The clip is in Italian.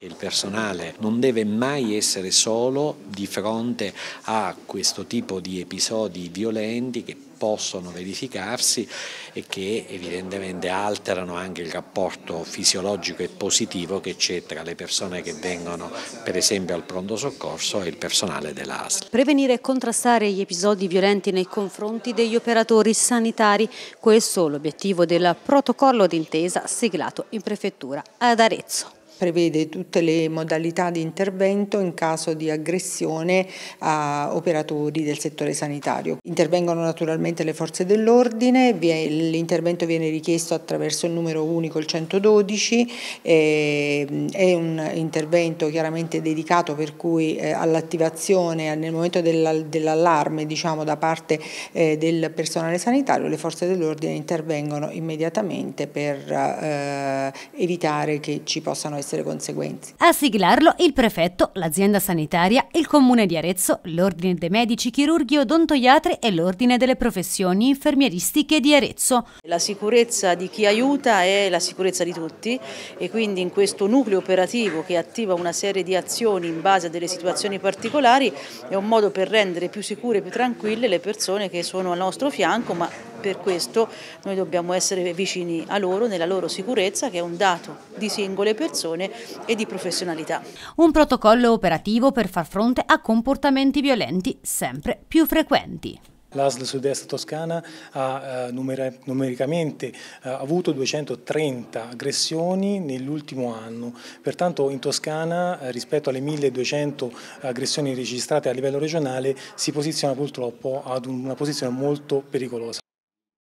Il personale non deve mai essere solo di fronte a questo tipo di episodi violenti che possono verificarsi e che evidentemente alterano anche il rapporto fisiologico e positivo che c'è tra le persone che vengono per esempio al pronto soccorso e il personale dell'ASL. Prevenire e contrastare gli episodi violenti nei confronti degli operatori sanitari, questo è l'obiettivo del protocollo d'intesa siglato in prefettura ad Arezzo prevede tutte le modalità di intervento in caso di aggressione a operatori del settore sanitario. Intervengono naturalmente le forze dell'ordine, l'intervento viene richiesto attraverso il numero unico, il 112, ehm, è un intervento chiaramente dedicato per cui eh, all'attivazione nel momento dell'allarme diciamo, da parte eh, del personale sanitario le forze dell'ordine intervengono immediatamente per eh, evitare che ci possano essere essere conseguenze. A siglarlo il prefetto, l'azienda sanitaria, il comune di Arezzo, l'ordine dei medici, chirurghi, odontoiatri e l'ordine delle professioni infermieristiche di Arezzo. La sicurezza di chi aiuta è la sicurezza di tutti e quindi in questo nucleo operativo che attiva una serie di azioni in base a delle situazioni particolari è un modo per rendere più sicure e più tranquille le persone che sono al nostro fianco ma per questo noi dobbiamo essere vicini a loro nella loro sicurezza che è un dato di singole persone formazione e di professionalità. Un protocollo operativo per far fronte a comportamenti violenti sempre più frequenti. L'ASL Sud-Est Toscana ha eh, numericamente eh, avuto 230 aggressioni nell'ultimo anno, pertanto in Toscana eh, rispetto alle 1200 aggressioni registrate a livello regionale si posiziona purtroppo ad una posizione molto pericolosa.